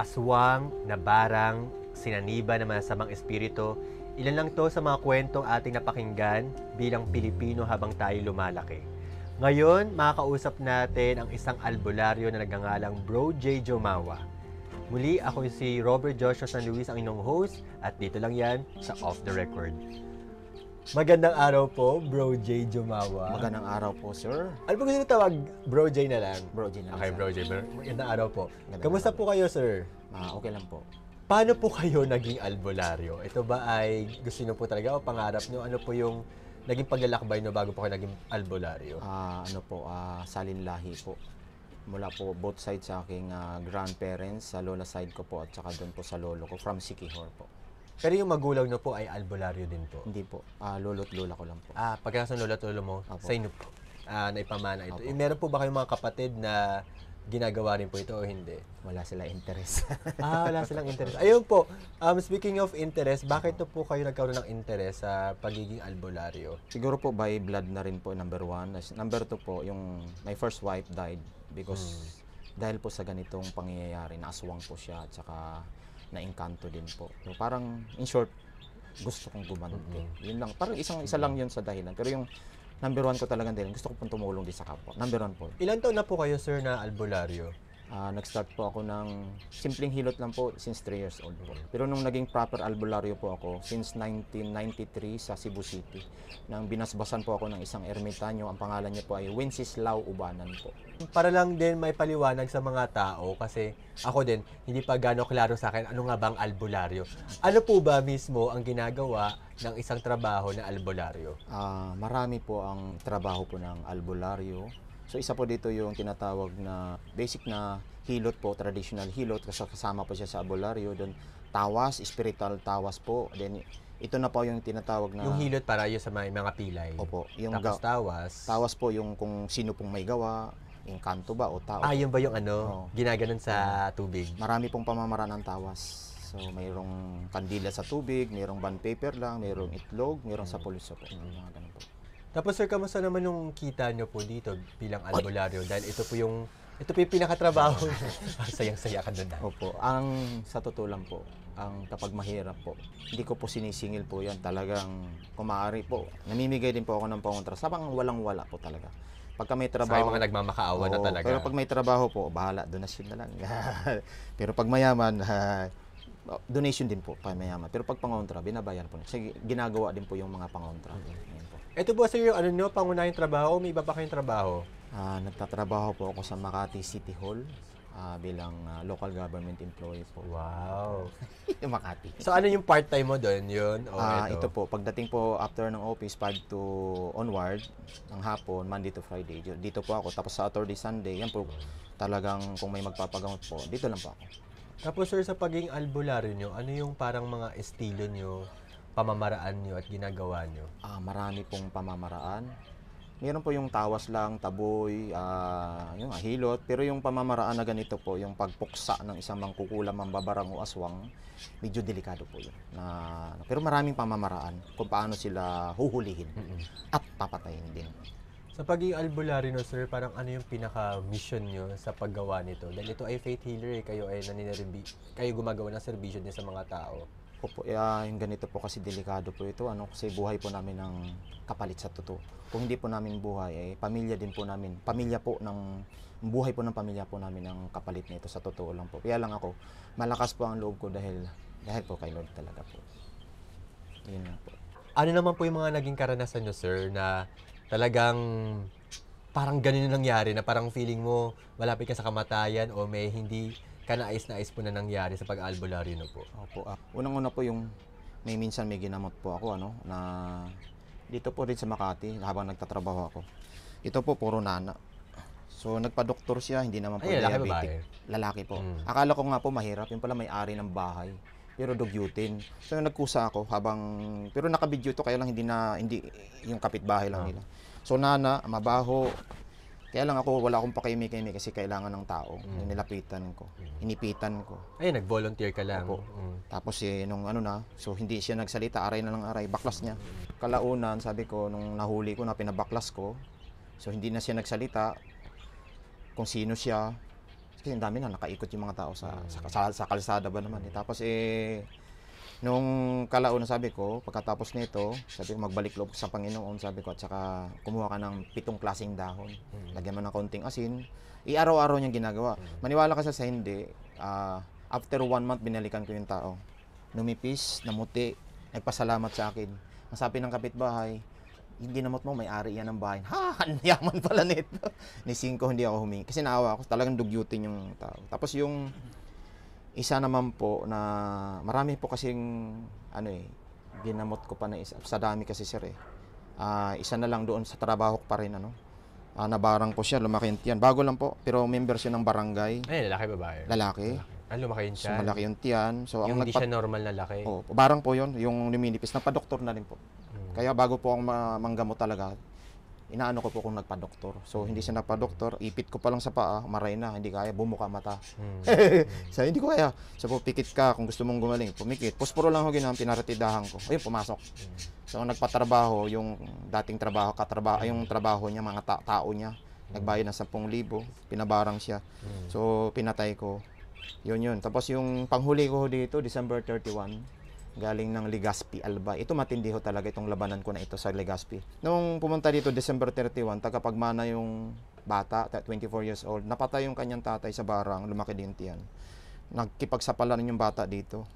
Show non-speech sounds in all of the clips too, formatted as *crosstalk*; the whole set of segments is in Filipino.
aswang nabarang, barang, sinaniba ng masamang espiritu, ilan lang to sa mga kwentong ating napakinggan bilang Pilipino habang tayo lumalaki. Ngayon, makakausap natin ang isang albularyo na nagangalang Bro J. Jomawa. Muli, ako si Robert Joshua San Luis, ang inyong host, at dito lang yan sa Off The Record. Magandang araw po, Bro J. Jumawa. Magandang araw po, sir. Ano po gusto tawag? Bro J na lang. Bro J na lang. Okay, sir. Bro J. Magandang araw po. Magandang Kamusta araw. po kayo, sir? Ah, okay lang po. Paano po kayo naging albularyo? Ito ba ay gusto nyo po talaga o pangarap nyo? Ano po yung naging paglalakbay nyo bago po kayo naging albularyo? Ah, ano po, ah, salin lahi po. Mula po both sides sa aking ah, grandparents, sa lola side ko po at saka doon po sa lolo ko from Sikihor po. Pero yung magulang niyo po ay albularyo din po. Hindi po. Ah, lolo't lola ko lang po. Ah, pagkakas ng lolo't lolo mo, Apo. sa inyo po ah, naipamana ito. Apo. meron po ba kayong mga kapatid na ginagawa rin po ito o hindi? Wala sila interest. *laughs* ah, wala silang interest. Ayun po, um, speaking of interest, bakit to po kayo nagkaroon ng interest sa pagiging albularyo? Siguro po by blood na rin po number one. Number two po, yung my first wife died because hmm. dahil po sa ganitong pangyayari, naaswang po siya at saka na inkanto din po. So, parang in short, gusto kong gumanon Mm-hmm. Yun lang. Parang isang isa lang yun sa dahilan. Pero yung number one ko talaga din, gusto ko pong tumulong din sa kapwa. Number one po. Ilan taon na po kayo, sir, na albularyo? Uh, nag-start po ako ng simpleng hilot lang po since 3 years old po. Pero nung naging proper albularyo po ako since 1993 sa Cebu City. Nang binasbasan po ako ng isang ermitanyo, ang pangalan niya po ay Wenceslao Ubanan po. Para lang din may paliwanag sa mga tao kasi ako din hindi pa gano'ng klaro sa akin ano nga bang albularyo. Ano po ba mismo ang ginagawa ng isang trabaho na albularyo? Uh, marami po ang trabaho po ng albularyo So isa po dito yung tinatawag na basic na hilot po, traditional hilot kasi kasama po siya sa abularyo. Then tawas, spiritual tawas po. Then ito na po yung tinatawag na... Yung hilot para yun sa mga, mga pilay. Opo. Yung Tapos tawas. Tawas po yung kung sino pong may gawa, yung ba o tao. Ah, yun ba yung ano, oh. ginaganon sa tubig? Marami pong pamamaraan ng tawas. So, mayroong kandila sa tubig, mayroong band paper lang, mayroong itlog, mayroong hmm. sa po. Yung mga ganun po. Tapos sir, kamusta naman yung kita nyo po dito bilang albularyo? Dahil ito po yung ito po yung pinakatrabaho. *laughs* sayang-saya ka doon. Ah. Opo. Ang sa totoo lang po, ang kapag mahirap po, hindi ko po sinisingil po yan. Talagang kumaari po. Namimigay din po ako ng pangontra. Sabang walang-wala po talaga. Pagka may trabaho... Sa mga nagmamakaawa oo, na talaga. Pero pag may trabaho po, bahala, donation na lang. *laughs* pero pag mayaman, *laughs* oh, donation din po, pag mayaman. Pero pag pangontra, binabayan po. Kasi ginagawa din po yung mga pangontra. Okay. Ito po sir yung ano nyo, pangunahing trabaho may iba pa kayong trabaho? Ah, nagtatrabaho po ako sa Makati City Hall ah, bilang ah, local government employee po. Wow. *laughs* Yung Makati. So ano yung part-time mo doon? Yun? Oh, Ah, ito po, pagdating po after ng office 5 to onward, ng hapon, Monday to Friday, dito- po ako. Tapos Saturday, Sunday, yan po, talagang kung may magpapagamot po, dito lang po ako. Tapos sir, sa pagiging albularyo nyo, ano yung parang mga estilo nyo pamamaraan nyo at ginagawa nyo? Ah, marami pong pamamaraan. Meron po yung tawas lang, taboy, ah, yung ahilot. Pero yung pamamaraan na ganito po, yung pagpuksa ng isang mangkukulam, mambabarang o aswang, medyo delikado po yun. Na, ano, pero maraming pamamaraan kung paano sila huhulihin at papatayin din. Sa pagiging albularyo, sir, parang ano yung pinaka-mission nyo sa paggawa nito? Dahil ito ay faith healer, eh. kayo ay naninirbi, kayo gumagawa ng servisyo niya sa mga tao. Opo, uh, yung ganito po kasi delikado po ito. Ano, kasi buhay po namin ng kapalit sa totoo. Kung hindi po namin buhay, eh, pamilya din po namin. Pamilya po ng, buhay po ng pamilya po namin ang kapalit nito sa totoo lang po. Kaya lang ako, malakas po ang loob ko dahil, dahil po kay Lord talaga po. Yun lang po. Ano naman po yung mga naging karanasan nyo, sir, na talagang parang ganun yung nangyari na parang feeling mo malapit ka sa kamatayan o may hindi kanais-nais po na nangyari sa pag-albularyo na po? Opo. Uh, Unang-una po yung may minsan may ginamot po ako ano na dito po rin sa Makati habang nagtatrabaho ako. Ito po puro nana. So nagpa-doktor siya, hindi naman po Ay, diabetic. Babae. Eh? Lalaki po. Mm. Akala ko nga po mahirap, yung pala may-ari ng bahay. Pero dogyutin. So nagkusa ako habang pero nakabidyo to kaya lang hindi na hindi yung kapitbahay lang ah. nila. So nana, mabaho, kaya lang ako, wala akong pakimi-kimi kasi kailangan ng tao. Mm. Nilapitan ko. Mm. Inipitan ko. Ay, nag-volunteer ka lang. Mm. Tapos eh, nung ano na, so hindi siya nagsalita, aray na lang aray, baklas niya. Kalaunan, sabi ko, nung nahuli ko na pinabaklas ko, so hindi na siya nagsalita kung sino siya. Kasi ang dami na, nakaikot yung mga tao sa, mm. sa, sa, sa kalsada ba naman. Eh. Tapos eh, nung kalaon sabi ko, pagkatapos nito, sabi ko magbalik loob sa Panginoon, sabi ko, at saka kumuha ka ng pitong klaseng dahon. Hmm. Lagyan mo ng konting asin. Iaraw-araw niyang ginagawa. Hmm. Maniwala ka sa hindi, uh, after one month, binalikan ko yung tao. Numipis, namuti, nagpasalamat sa akin. Ang sabi ng kapitbahay, hindi namot mo, may-ari yan ng bahay. Ha, *laughs* yaman pala nito. Ni Cinco, hindi ako humingi. Kasi naawa ako, talagang dugyutin yung tao. Tapos yung isa naman po na marami po kasing ano eh, ginamot ko pa na isa. Sa dami kasi sir eh. Uh, isa na lang doon sa trabaho ko pa rin ano. Uh, nabarang ko siya, lumaki yan. Bago lang po, pero member siya ng barangay. eh lalaki babae? Lalaki. lalaki. Ah, lumaki yun siya? So, malaki yung tiyan. So, yung hindi nagpa- siya normal na laki? oh, barang po yun, yung luminipis. Nagpa-doktor na rin po. Hmm. Kaya bago po ang manggamot talaga, inaano ko po kung nagpa-doktor. So, hindi siya nagpa-doktor. Ipit ko pa lang sa paa, maray na, hindi kaya, bumuka mata. Hmm. so, *laughs* hindi ko kaya. So, pumikit ka kung gusto mong gumaling, pumikit. Pusporo lang ho ginam, pinaratidahan ko. Ayun, pumasok. Hmm. So, nagpatrabaho, yung dating trabaho, katrabaho, yung trabaho niya, mga ta- tao niya. Nagbayad ng 10,000, pinabarang siya. Hmm. So, pinatay ko. Yun yun. Tapos yung panghuli ko dito, December 31 galing ng Legazpi Alba. Ito matindi ho talaga itong labanan ko na ito sa Legazpi. Nung pumunta dito December 31, tagapagmana yung bata, 24 years old, napatay yung kanyang tatay sa barang, lumaki din tiyan. Nagkipagsapalan yung bata dito.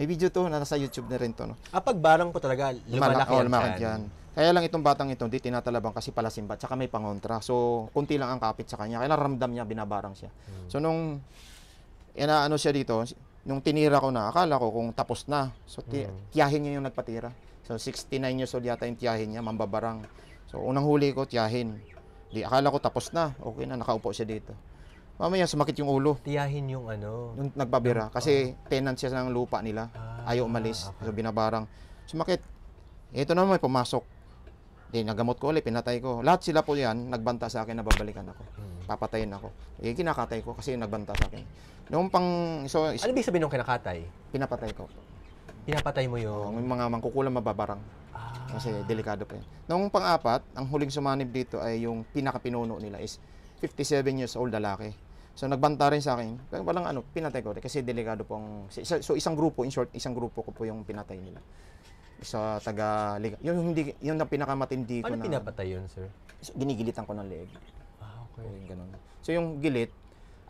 May video to, na nasa YouTube na rin to. No? Ah, pag barang po talaga, lumalaki, lumalaki yan. Kaya lang itong batang ito, hindi tinatalabang kasi palasimba, tsaka may pangontra. So, kunti lang ang kapit sa kanya. Kaya ramdam niya, binabarang siya. Hmm. So, nung inaano siya dito, nung tinira ko na, akala ko kung tapos na. So, ti- mm. tiyahin niya yung nagpatira. So, 69 years old yata yung tiyahin niya, mambabarang. So, unang huli ko, tiyahin. Di, akala ko tapos na. Okay na, nakaupo siya dito. Mamaya, sumakit yung ulo. Tiyahin yung ano? Yung nagbabira. Yung, kasi oh. tenant siya ng lupa nila. Ah, Ayaw umalis. Okay. So, binabarang. Sumakit. Ito naman, may pumasok. Di, nagamot ko ulit, pinatay ko. Lahat sila po yan, nagbanta sa akin na babalikan ako. Hmm. Papatayin ako. Eh, kinakatay ko kasi nagbanta sa akin. Noong pang... So, is, Ano ibig sabihin ng kinakatay? pinapatay ko. Pinapatay mo yung... Yung mga mangkukulang mababarang. Ah. Kasi delikado pa yun. Noong pang-apat, ang huling sumanib dito ay yung pinakapinuno nila is 57 years old lalaki. So nagbanta rin sa akin. Kaya Walang ano, pinatay ko rin kasi delikado pong... So isang grupo, in short, isang grupo ko po yung pinatay nila sa taga yung hindi yung na pinakamatindi ko Paano na pinapatay yun, sir? So, ginigilitan ko ng leg. Ah, okay. Yung ganun. So yung gilit,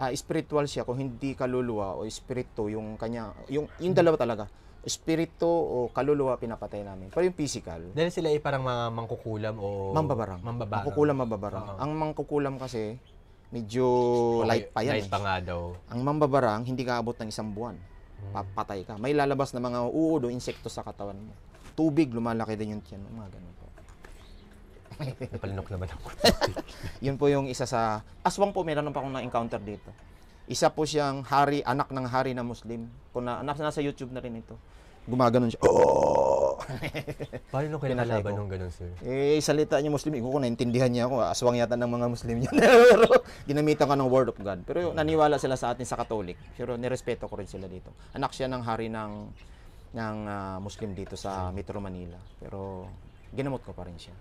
ah, spiritual siya kung hindi kaluluwa o espiritu yung kanya, yung yung dalawa talaga. Espiritu o kaluluwa pinapatay namin. Pero yung physical, Dahil sila ay parang mga mangkukulam o... mambabarang. Mambabarang. Mangkukulam mababarang. Oo. Ang mangkukulam kasi medyo Okay, light pa yan. Light eh. pa nga daw. Ang mambabarang hindi kaabot ng isang buwan. Hmm. Papatay ka. May lalabas na mga uod o insekto sa katawan mo tubig, lumalaki din yung tiyan mga ganun po. Napalinok *laughs* naman ako. *laughs* yun po yung isa sa, aswang po, meron pa akong na-encounter dito. Isa po siyang hari, anak ng hari na Muslim. Kung na, nasa YouTube na rin ito. Gumaganon siya. Oh! *laughs* Paano kayo nalaban ng ganun, sir? Eh, salita niya Muslim. Ikaw ko naintindihan niya ako. Aswang yata ng mga Muslim yun. Ginamitan ka ng word of God. Pero naniwala sila sa atin sa Catholic. Pero nirespeto ko rin sila dito. Anak siya ng hari ng ng uh, Muslim dito sa Metro Manila. Pero ginamot ko pa rin siya.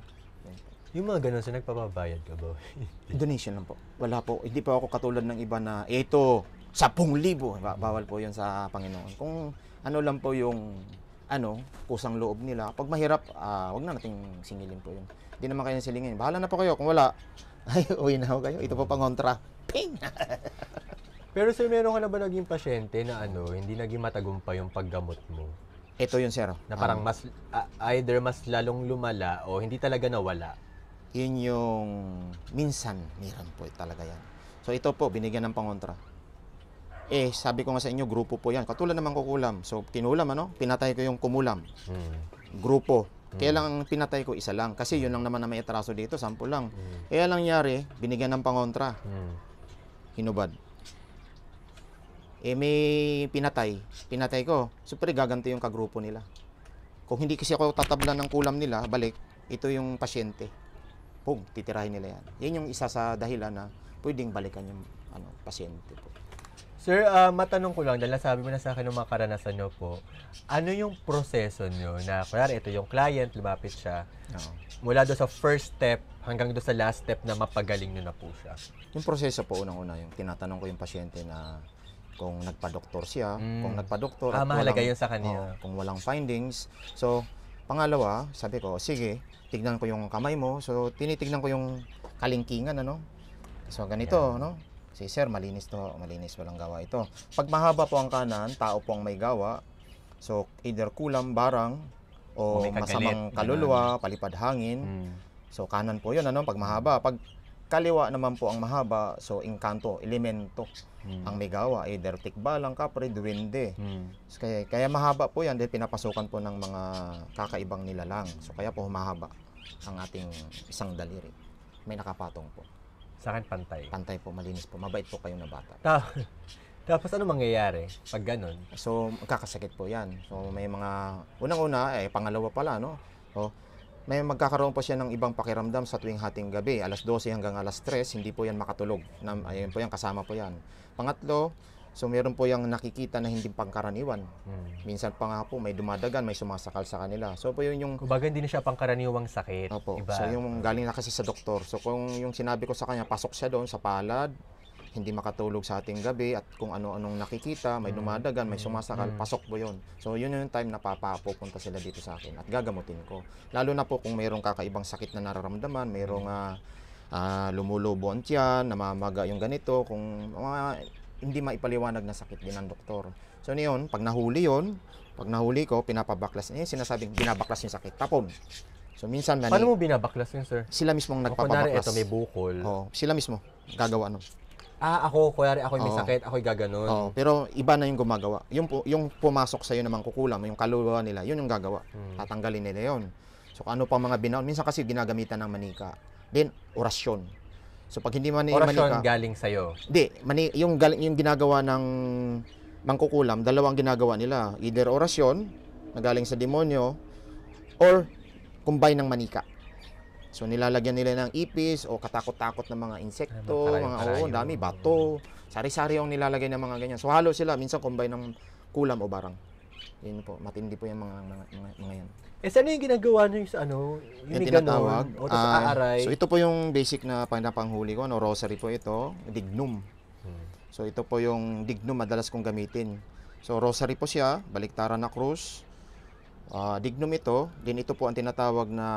Yan Yung mga ganun, so nagpapabayad ka ba? *laughs* Donation lang po. Wala po. Hindi pa ako katulad ng iba na, ito, sapung libo. bawal po yun sa Panginoon. Kung ano lang po yung ano, kusang loob nila. Pag mahirap, uh, ah, wag na nating singilin po yun. Hindi naman kayo silingin. Bahala na po kayo. Kung wala, *laughs* ay, uwi na ho kayo. Ito po pangontra. Ping! *laughs* Pero sir, meron ka na ba naging pasyente na ano, hindi naging matagumpay yung paggamot mo? Ito yun, sir. Na parang um, mas, uh, either mas lalong lumala o hindi talaga nawala? Yun yung minsan, meron po talaga yan. So ito po, binigyan ng pangontra. Eh, sabi ko nga sa inyo, grupo po yan. Katulad naman kukulam. So, kinulam, ano? Pinatay ko yung kumulam. Hmm. Grupo. Mm. Kaya lang pinatay ko isa lang. Kasi yun lang naman na may atraso dito, sample lang. Mm. Kaya lang nangyari, binigyan ng pangontra. Mm. Hinubad eh may pinatay. Pinatay ko. Siyempre gaganti yung kagrupo nila. Kung hindi kasi ako tatablan ng kulam nila, balik, ito yung pasyente. Pum, titirahin nila yan. Yan yung isa sa dahilan na pwedeng balikan yung ano, pasyente po. Sir, uh, matanong ko lang, dahil sabi mo na sa akin ng mga karanasan nyo po, ano yung proseso nyo na, kunwari, ito yung client, lumapit siya, no. mula do sa first step hanggang do sa last step na mapagaling nyo na po siya? Yung proseso po, unang-una, yung tinatanong ko yung pasyente na kung nagpa-doktor siya, mm. kung nagpa-doktor ah, at mahalaga yun sa kanya. Oh, kung walang findings. So, pangalawa, sabi ko, sige, tignan ko yung kamay mo. So, tinitignan ko yung kalingkingan, ano? So, ganito, yeah. no? Si sir, malinis to, malinis, walang gawa ito. Pag mahaba po ang kanan, tao po ang may gawa. So, either kulam, barang, o, o masamang kaluluwa, palipad hangin. Mm. So, kanan po yun, ano? Pag mahaba. Pag Kaliwa naman po ang mahaba, so engkanto, elemento. Mm. Ang Megawa, either tikbalang, kapre, duwende. Mm. So, kaya, kaya mahaba po yan dahil pinapasukan po ng mga kakaibang nilalang. So kaya po humahaba ang ating isang daliri. May nakapatong po. Sa akin, pantay. Pantay po, malinis po. Mabait po kayo na bata. *laughs* Tapos ano mangyayari pag ganun? So, magkakasakit po yan. So, may mga, unang-una, eh, pangalawa pala, no? Oh, so, may magkakaroon pa siya ng ibang pakiramdam sa tuwing hating gabi, alas 12 hanggang alas 3, hindi po yan makatulog. ayun po yan, kasama po yan. Pangatlo, so meron po yung nakikita na hindi pangkaraniwan. Hmm. Minsan pa nga po may dumadagan, may sumasakal sa kanila. So po yun yung... Kumbaga hindi na siya pangkaraniwang sakit. Opo. Iba. So yung galing na kasi sa doktor. So kung yung sinabi ko sa kanya, pasok siya doon sa palad, hindi makatulog sa ating gabi at kung ano-anong nakikita, may mm-hmm. dumadagan, may sumasakal, mm-hmm. pasok po yun. So yun yung time na papapupunta sila dito sa akin at gagamutin ko. Lalo na po kung mayroong kakaibang sakit na nararamdaman, mayroong uh, uh, lumulubo ang tiyan, namamaga yung ganito, kung uh, hindi maipaliwanag na sakit din ng doktor. So niyon, ano pag nahuli yon, pag nahuli ko, pinapabaklas niya, sinasabing binabaklas yung sakit, tapon. So minsan nani, Paano mo binabaklas yun, sir? sila mismong O, kunwari, ito may bukol. Oo, sila mismo gagawa nun ah, ako, kuwari ako'y may sakit, ako'y gaganon. Oo, pero iba na yung gumagawa. Yung, yung pumasok sa iyo naman kukulam, yung kaluluwa nila, yun yung gagawa. Hmm. Tatanggalin nila yun. So ano pa mga binaon? Minsan kasi ginagamitan ng manika. Then, orasyon. So pag hindi man manika, Orasyon galing iyo. Hindi, mani, yung, gal- yung ginagawa ng mangkukulam, dalawang ginagawa nila. Either orasyon, na galing sa demonyo, or combine ng manika. So nilalagyan nila ng ipis o katakot-takot ng mga insekto, Ay, mga oo, dami, bato. Sari-sari ang nilalagay ng mga ganyan. So halo sila, minsan combine ng kulam o barang. Yun po, matindi po yung mga mga, mga, mga yan. Eh, ano yung ginagawa nyo sa ano? Yung, yung tinatawag? O, uh, aaray? So ito po yung basic na pangpanghuli ko, ano, rosary po ito, dignum. Hmm. So ito po yung dignum madalas kong gamitin. So rosary po siya, baliktaran na krus. Uh, dignum ito, din ito po ang tinatawag na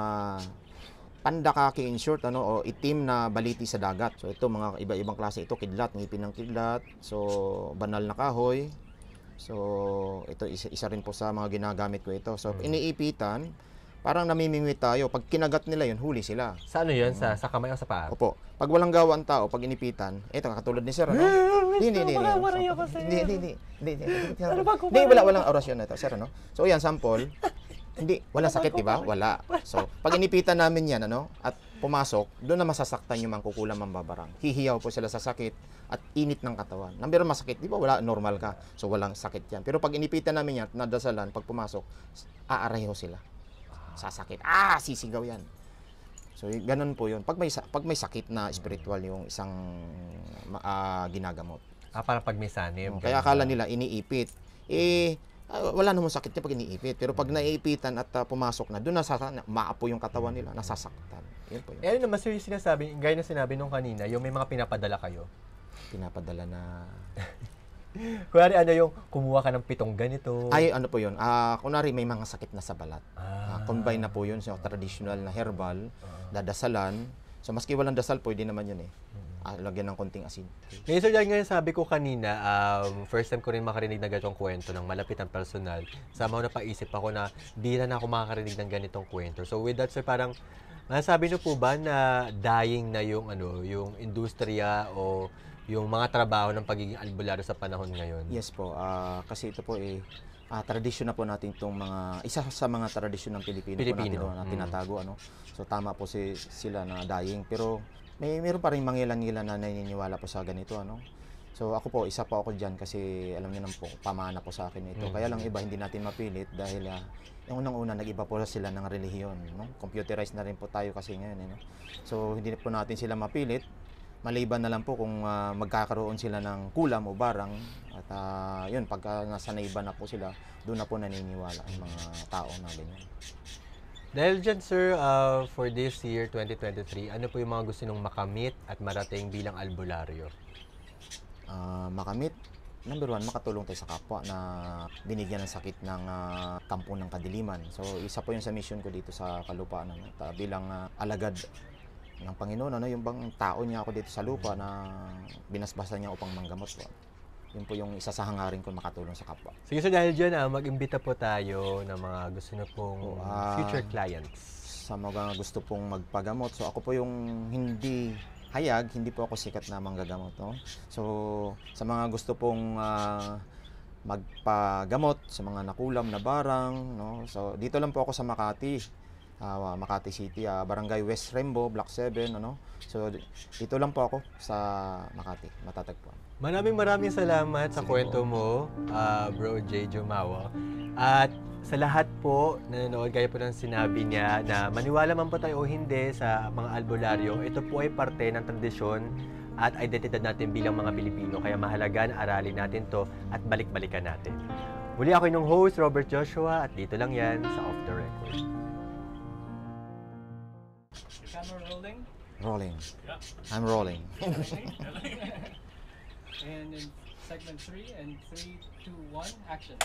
pandakaki in short ano o itim na baliti sa dagat. So ito mga iba-ibang klase ito, kidlat, ngipin ng kidlat, so banal na kahoy. So ito isa, isa rin po sa mga ginagamit ko ito. So hmm. iniipitan, parang namimingwit tayo. Pag kinagat nila yon huli sila. Sa ano yun? Sa, hmm. sa kamay o sa paa? Opo. Pag walang gawaan tao, pag inipitan, eto, katulad ni Sir, ano? *laughs* Hindi, hindi, hindi. Hindi, wala, ano hindi. Hindi, hindi. Hindi, wala, walang orasyon na ito, Sir, ano? So, yan, sample. *laughs* Hindi, wala sakit, di ba? Wala. So, pag inipitan namin yan, ano, at pumasok, doon na masasaktan yung mangkukulam, mambabarang. Hihiyaw po sila sa sakit at init ng katawan. Nang meron masakit, di ba? Wala, normal ka. So, walang sakit yan. Pero pag inipitan namin yan, nadasalan, pag pumasok, aarayo sila. Sasakit. Ah, sisigaw yan. So, ganun po yun. Pag may, pag may sakit na spiritual yung isang uh, ginagamot. Ah, para pag may sanim. Kaya akala nila iniipit. Eh, Ah, wala namang sakit niya pag iniipit. Pero pag naiipitan at uh, pumasok na, doon nasasa, na, maapo yung katawan nila, nasasaktan. Yan po yun. Eh, ano naman sir, yung sinasabi, gaya na sinabi nung kanina, yung may mga pinapadala kayo. Pinapadala na... *laughs* kunwari ano yung kumuha ka ng pitong ganito. Ay, ano po yun. Uh, kunwari may mga sakit na sa balat. Ah. Uh, combine na po yun. So, traditional na herbal, ah. dadasalan. So, maski walang dasal, pwede naman yun eh. Hmm ah, lagyan ng konting asin. Ngayon, sir, dahil ngayon sabi ko kanina, um, first time ko rin makarinig ng ganitong kwento ng malapit ang personal. Sama ko paisip ako na bihira na ako makakarinig ng ganitong kwento. So with that, sir, parang masasabi ah, niyo po ba na dying na yung, ano, yung industriya o yung mga trabaho ng pagiging albularyo sa panahon ngayon? Yes po, uh, kasi ito po eh, uh, tradisyon na po natin itong mga isa sa mga tradisyon ng Pilipino, Pilipino. po natin, no, na mm. tinatago mm. ano. So tama po si sila na dying pero may meron pa rin mga ilan na naniniwala po sa ganito ano. So ako po, isa po ako diyan kasi alam niyo naman po, pamana po sa akin ito. Kaya lang iba hindi natin mapilit dahil uh, yung unang-una nag-iba po sila ng relihiyon, no? Computerized na rin po tayo kasi ngayon, eh, no? So hindi po natin sila mapilit. Maliban na lang po kung uh, magkakaroon sila ng kulam o barang at uh, yun, pagka nasa naiba na po sila, doon na po naniniwala ang mga tao na ganyan. Dahil dyan, sir, uh, for this year, 2023, ano po yung mga gusto nung makamit at marating bilang albularyo? Uh, makamit, number one, makatulong tayo sa kapwa na binigyan ng sakit ng uh, ah, kampo ng kadiliman. So, isa po yung sa mission ko dito sa kalupaan ano, ah, bilang uh, alagad ng Panginoon. Ano, yung bang tao niya ako dito sa lupa na binasbasan niya upang manggamot po yun po yung isa sa hangarin ko makatulong sa kapwa. Sige, so dahil dyan, ah, mag-imbita po tayo ng mga gusto na pong oh, Ah. future clients. Sa mga gusto pong magpagamot, so ako po yung hindi hayag, hindi po ako sikat na manggagamot. No? So sa mga gusto pong ah, magpagamot, sa mga nakulam na barang, no? so dito lang po ako sa Makati. ah, Makati City, ah, Barangay West Rembo, Block 7, ano? So, dito lang po ako sa Makati, matatagpuan. Maraming maraming mm. salamat sa kwento mo, uh, Bro J. Jumawa. At sa lahat po na nanonood, gaya po ng sinabi niya na maniwala man po tayo o hindi sa mga albularyo, ito po ay parte ng tradisyon at identidad natin bilang mga Pilipino. Kaya mahalaga na aralin natin to at balik-balikan natin. Muli ako yung host, Robert Joshua, at dito lang yan sa Off The Record. Camera rolling? Rolling. Yeah. I'm rolling. *laughs* *laughs* and in segment three and three, two, one, action.